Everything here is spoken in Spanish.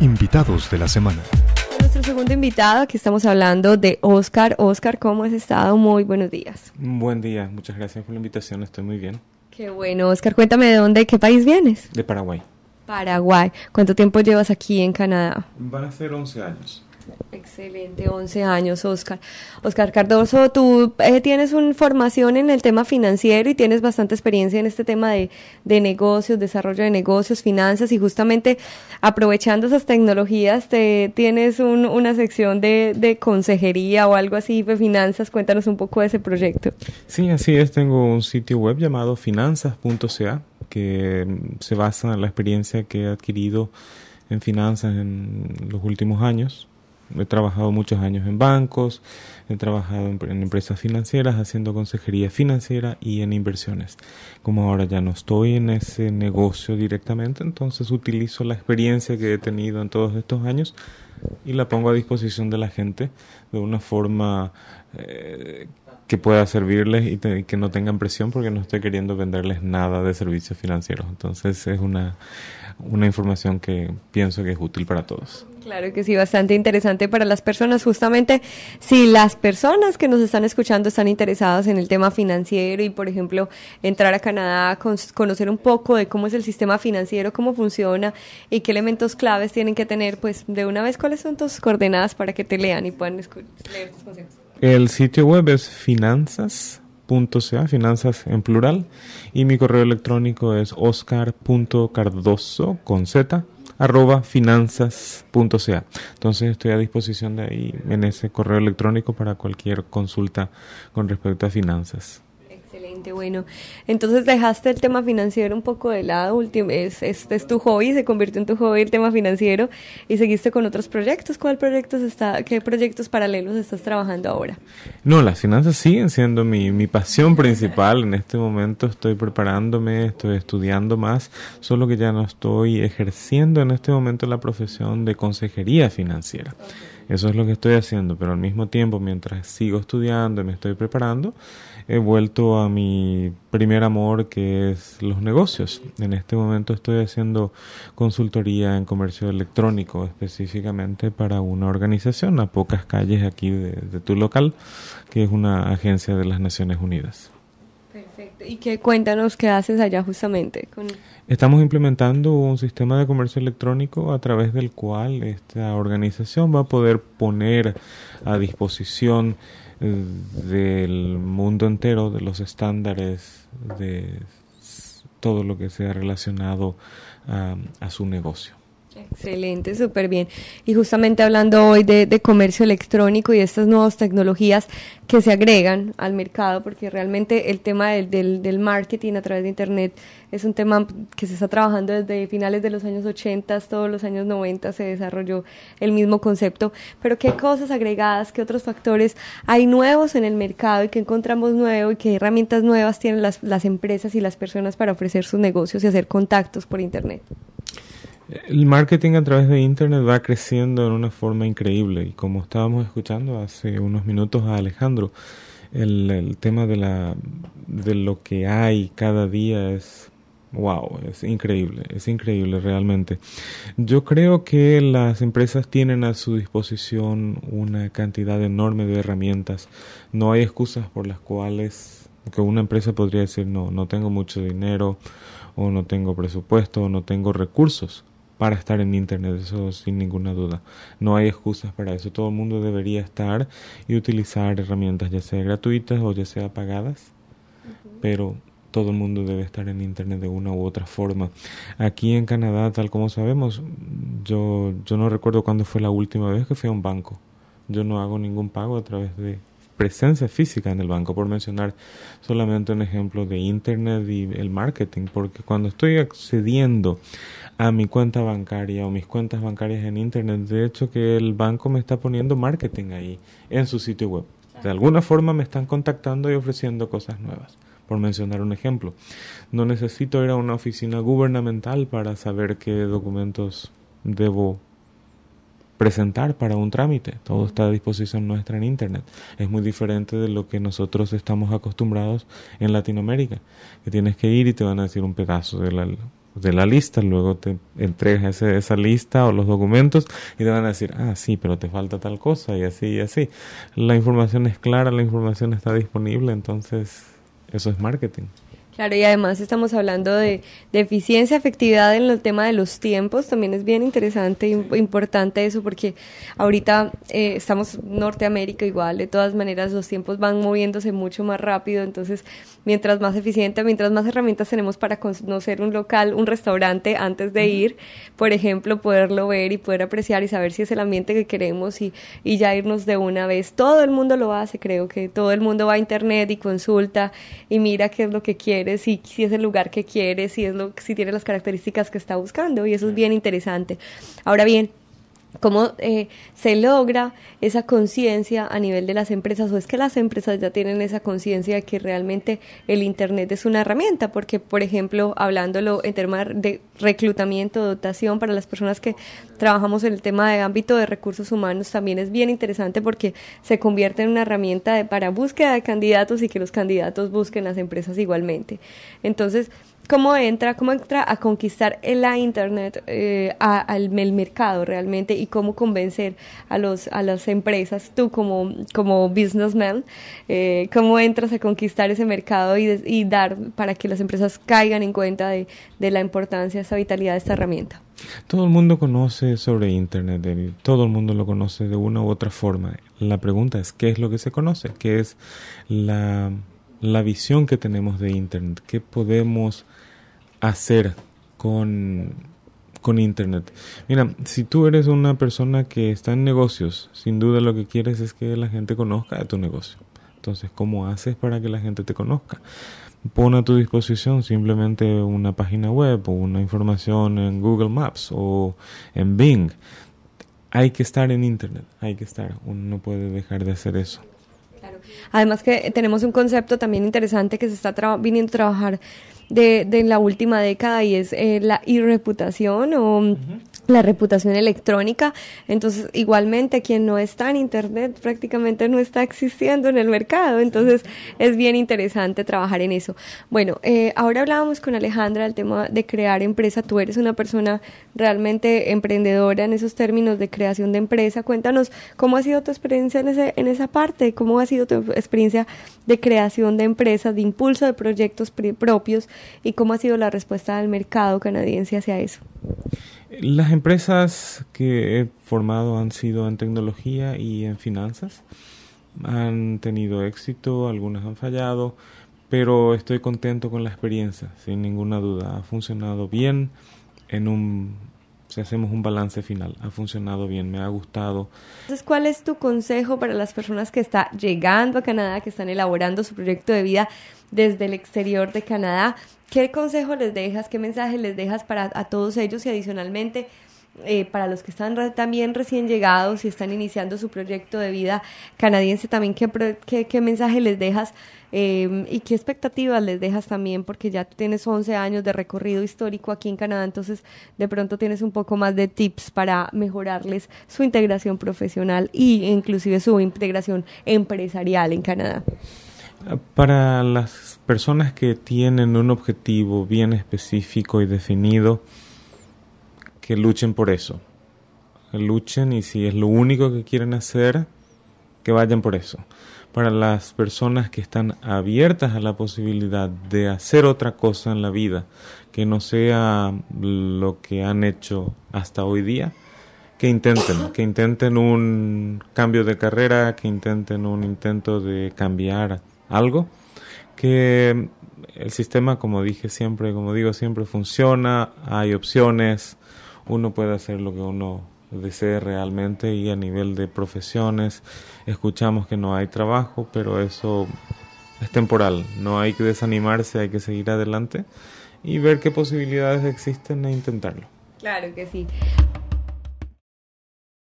Invitados de la semana. Nuestro segundo invitado, aquí estamos hablando de Oscar. Oscar, ¿cómo has estado? Muy buenos días. Buen día, muchas gracias por la invitación, estoy muy bien. Qué bueno, Oscar, cuéntame de dónde, qué país vienes. De Paraguay. Paraguay. ¿Cuánto tiempo llevas aquí en Canadá? Van a ser 11 años. Excelente, 11 años, Oscar. Oscar Cardoso, tú eh, tienes una formación en el tema financiero y tienes bastante experiencia en este tema de, negocios, desarrollo de negocios, finanzas y justamente aprovechando esas tecnologías, te, tienes una sección de, de, consejería o algo así de finanzas. Cuéntanos un poco de ese proyecto. Sí, así es. Tengo un sitio web llamado finanzas.ca que mm, se basa en la experiencia que he adquirido en finanzas en los últimos años he trabajado muchos años en bancos, he trabajado en, empresas financieras haciendo consejería financiera y en inversiones. Como ahora ya no estoy en ese negocio directamente, entonces utilizo la experiencia que he tenido en todos estos años y la pongo a disposición de la gente de una forma eh, que pueda servirles y, que no tengan presión porque no estoy queriendo venderles nada de servicios financieros. Entonces es una, una información que pienso que es útil para todos. Claro que sí, bastante interesante para las personas. Justamente si las personas que nos están escuchando están interesadas en el tema financiero y, por ejemplo, entrar a Canadá, conocer un poco de cómo es el sistema financiero, cómo funciona y qué elementos claves tienen que tener, pues de una vez, ¿cuáles son tus coordenadas para que te lean y puedan leer tus consejos? El sitio web es finanzas.ca, finanzas en plural, y mi correo electrónico es oscar.cardoso con z arroba finanzas.ca. Entonces estoy a disposición de ahí en ese correo electrónico para cualquier consulta con respecto a finanzas bueno. Entonces dejaste el tema financiero un poco de lado, es, este es tu hobby, se convirtió en tu hobby el tema financiero y seguiste con otros proyectos. ¿Cuál proyectos está, ¿Qué proyectos paralelos estás trabajando ahora? No, las finanzas siguen siendo mi, mi pasión principal. En este momento estoy preparándome, estoy estudiando más, solo que ya no estoy ejerciendo en este momento la profesión de consejería financiera. Eso es lo que estoy haciendo, pero al mismo tiempo, mientras sigo estudiando y me estoy preparando, he vuelto a mi primer amor que es los negocios. En este momento estoy haciendo consultoría en comercio electrónico específicamente para una organización a pocas calles aquí de, tu local, que es una agencia de las Naciones Unidas. Perfecto. ¿Y qué cuéntanos qué haces allá justamente? Estamos implementando un sistema de comercio electrónico a través del cual esta organización va a poder poner a disposición eh, del mundo entero de los estándares de todo lo que sea relacionado a su negocio. Excelente, súper bien. Y justamente hablando hoy de, comercio electrónico y de estas nuevas tecnologías que se agregan al mercado, porque realmente el tema del, marketing a través de Internet es un tema que se está trabajando desde finales de los años 80, todos los años 90 se desarrolló el mismo concepto, pero qué cosas agregadas, qué otros factores hay nuevos en el mercado y qué encontramos nuevo y qué herramientas nuevas tienen las empresas y las personas para ofrecer sus negocios y hacer contactos por Internet. El marketing a través de Internet va creciendo en una forma increíble y como estábamos escuchando hace unos minutos a Alejandro, el, tema de, la, de lo que hay cada día es wow, es increíble, es increíble realmente. Yo creo que las empresas tienen a su disposición una cantidad enorme de herramientas. No hay excusas por las cuales que una empresa podría decir no, no tengo mucho dinero o no tengo presupuesto o no tengo recursos para estar en Internet, eso sin ninguna duda. No hay excusas para eso. Todo el mundo debería estar y utilizar herramientas, ya sea gratuitas o ya sea pagadas, pero todo el mundo debe estar en Internet de una u otra forma. Aquí en Canadá, tal como sabemos, yo, yo no recuerdo cuándo fue la última vez que fui a un banco. Yo no hago ningún pago a través de, presencia física en el banco, por mencionar solamente un ejemplo de Internet y el marketing, porque cuando estoy accediendo a mi cuenta bancaria o mis cuentas bancarias en Internet, de hecho que el banco me está poniendo marketing ahí en su sitio web. De alguna forma me están contactando y ofreciendo cosas nuevas por mencionar un ejemplo. No necesito ir a una oficina gubernamental para saber qué documentos debo presentar para un trámite. Todo está a disposición nuestra en Internet. Es muy diferente de lo que nosotros estamos acostumbrados en Latinoamérica, que tienes que ir y te van a decir un pedazo de la, de la lista, luego te entregas esa lista o los documentos y te van a decir, ah, sí, pero te falta tal cosa y así y así. La información es clara, la información está disponible, entonces eso es marketing. Claro, y además estamos hablando de, eficiencia, efectividad en el tema de los tiempos, también es bien interesante e importante eso, porque ahorita eh, estamos Norteamérica igual, de todas maneras los tiempos van moviéndose mucho más rápido, entonces mientras más eficiente, mientras más herramientas tenemos para conocer un local, un restaurante antes de ir, por ejemplo, poderlo ver y poder apreciar y saber si es el ambiente que queremos y ya irnos de una vez. Todo el mundo lo hace, creo que todo el mundo va a internet y consulta y mira qué es lo que quiere si, es el lugar que quiere, si, es lo, si tiene las características que está buscando y eso es bien interesante. Ahora bien, cómo eh, se logra esa conciencia a nivel de las empresas o es que las empresas ya tienen esa conciencia de que realmente el Internet es una herramienta, porque por ejemplo, hablándolo en temas de reclutamiento, dotación para las personas que trabajamos en el tema de ámbito de recursos humanos, también es bien interesante porque se convierte en una herramienta de, para búsqueda de candidatos y que los candidatos busquen las empresas igualmente. Entonces, cómo entra, cómo entra a conquistar la internet, eh, al el mercado realmente y cómo convencer a los a las empresas, tú como como businessman, eh, cómo entras a conquistar ese mercado y, dar para que las empresas caigan en cuenta de, de la importancia, esa vitalidad de esta herramienta. Todo el mundo conoce sobre Internet, David. todo el mundo lo conoce de una u otra forma. La pregunta es, ¿qué es lo que se conoce? ¿Qué es la la visión que tenemos de Internet, qué podemos hacer con, con Internet. Mira, si tú eres una persona que está en negocios, sin duda lo que quieres es que la gente conozca de tu negocio. Entonces, ¿cómo haces para que la gente te conozca? Pon a tu disposición simplemente una página web o una información en Google Maps o en Bing. Hay que estar en Internet, hay que estar. Uno no puede dejar de hacer eso. Además que tenemos un concepto también interesante que se está viniendo a trabajar de, la última década y es eh, la irreputación o la reputación electrónica. Entonces, igualmente, quien no está en Internet prácticamente no está existiendo en el mercado. Entonces, es bien interesante trabajar en eso. Bueno, eh, ahora hablábamos con Alejandra del tema de crear empresa. Tú eres una persona realmente emprendedora en esos términos de creación de empresa. Cuéntanos cómo ha sido tu experiencia en, en esa parte, cómo ha sido tu experiencia de creación de empresas, de impulso de proyectos propios y cómo ha sido la respuesta del mercado canadiense hacia eso. Las empresas que he formado han sido en tecnología y en finanzas. Han tenido éxito, algunas han fallado, pero estoy contento con la experiencia, sin ninguna duda. Ha funcionado bien en un hacemos un balance final, ha funcionado bien, me ha gustado. Entonces, ¿cuál es tu consejo para las personas que están llegando a Canadá, que están elaborando su proyecto de vida desde el exterior de Canadá? ¿Qué consejo les dejas? ¿Qué mensaje les dejas para a todos ellos? Y adicionalmente, eh, para los que están también recién llegados y están iniciando su proyecto de vida canadiense, también qué, mensaje les dejas em, y qué expectativas les dejas también, porque ya tienes 11 años de recorrido histórico aquí en Canadá, entonces de pronto tienes un poco más de tips para mejorarles su integración profesional e inclusive su integración empresarial en Canadá. Para las personas que tienen un objetivo bien específico y definido, que luchen por eso. luchen y si es lo único que quieren hacer, que vayan por eso. Para las personas que están abiertas a la posibilidad de hacer otra cosa en la vida que no sea lo que han hecho hasta hoy día, que intenten, que intenten un cambio de carrera, que intenten un intento de cambiar algo, que el sistema, como dije siempre, como digo siempre, funciona, hay opciones, uno puede hacer lo que uno desee realmente y a nivel de profesiones escuchamos que no hay trabajo, pero eso es temporal, no hay que desanimarse, hay que seguir adelante y ver qué posibilidades existen e intentarlo. Claro que sí.